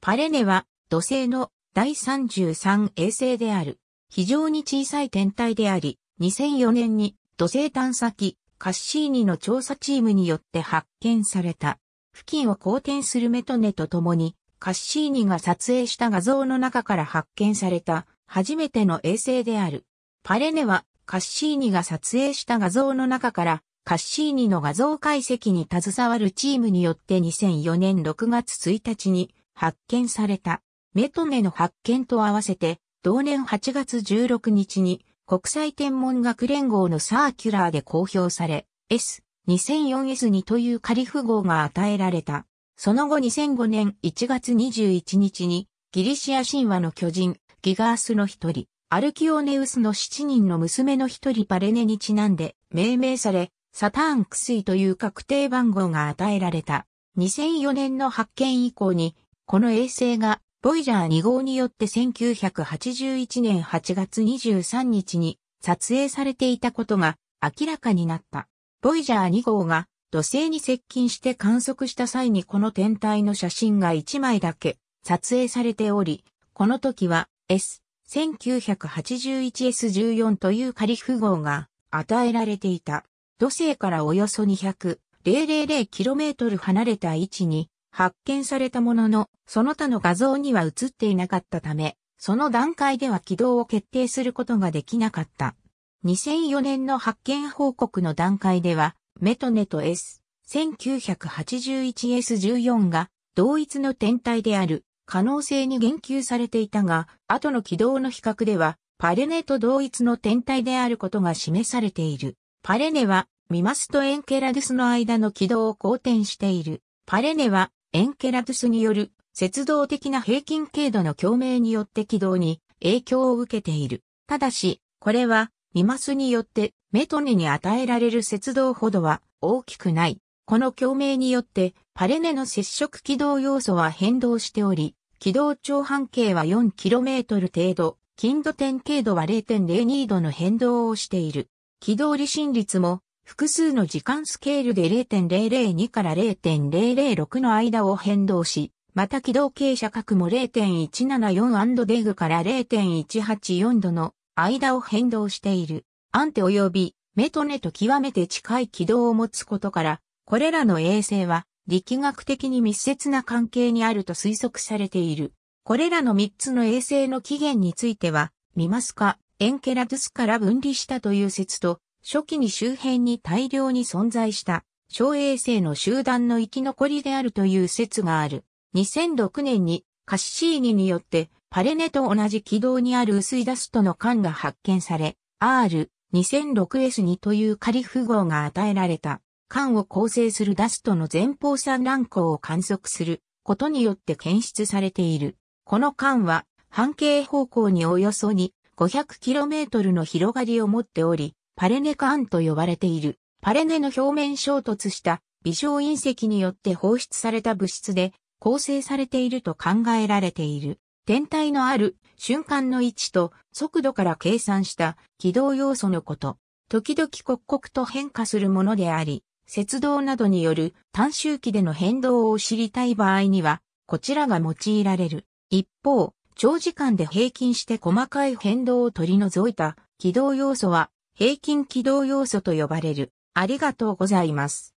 パレネは土星の第33衛星である。非常に小さい天体であり、2004年に土星探査機カッシーニの調査チームによって発見された。付近を公転するメトネと共に、カッシーニが撮影した画像の中から発見された初めての衛星である。パレネはカッシーニが撮影した画像の中からカッシーニの画像解析に携わるチームによって2004年6月1日に発見された。メトネの発見と合わせて、同年8月16日に国際天文学連合のサーキュラーで公表され、S2004S2 という仮符号が与えられた。その後2005年1月21日に、ギリシア神話の巨人、ギガースの一人、アルキオネウスの七人の娘の一人パレネにちなんで命名され、サターンクスイという確定番号が与えられた。2004年の発見以降にこの衛星が、ボイジャー2号によって1981年8月23日に撮影されていたことが明らかになった。ボイジャー2号が土星に接近して観測した際にこの天体の写真が1枚だけ撮影されており、この時は S、1981S14 というカリフ号が与えられていた。土星からおよそ 200km 離れた位置に発見されたものの、その他の画像には映っていなかったため、その段階では軌道を決定することができなかった。2004年の発見報告の段階では、メトネと S、1981S14 が同一の天体である可能性に言及されていたが、後の軌道の比較では、パレネと同一の天体であることが示されている。パレネは、ミマスとエンケラドゥスの間の軌道を好転している。パレネは、エンケラドゥスによる節動的な平均経度の共鳴によって軌道に影響を受けている。ただし、これはミマスによってメトネに与えられる節動ほどは大きくない。この共鳴によってパレネの接触軌道要素は変動しており、軌道長半径は 4km 程度、近度点経度は0.02度の変動をしている。軌道離心率も複数の時間スケールで0.002から0.006の間を変動し、また軌道傾斜角も 0.174& デグから0.184度の間を変動している。アンテ及びメトネと極めて近い軌道を持つことから、これらの衛星は力学的に密接な関係にあると推測されている。これらの3つの衛星の起源については、ミマスカ、エンケラドゥスから分離したという説と、初期に周辺に大量に存在した小衛星の集団の生き残りであるという説がある。2006年にカシシーニによってパレネと同じ軌道にある薄いダストの管が発見され、R2006S2 という仮符号が与えられた。管を構成するダストの前方産卵光を観測することによって検出されている。この管は半径方向におよそに 500km の広がりを持っており、パレネカンと呼ばれている。パレネの表面衝突した微小隕石によって放出された物質で構成されていると考えられている。天体のある瞬間の位置と速度から計算した軌道要素のこと。時々刻々と変化するものであり、雪道などによる短周期での変動を知りたい場合には、こちらが用いられる。一方、長時間で平均して細かい変動を取り除いた軌道要素は平均軌道要素と呼ばれる。ありがとうございます。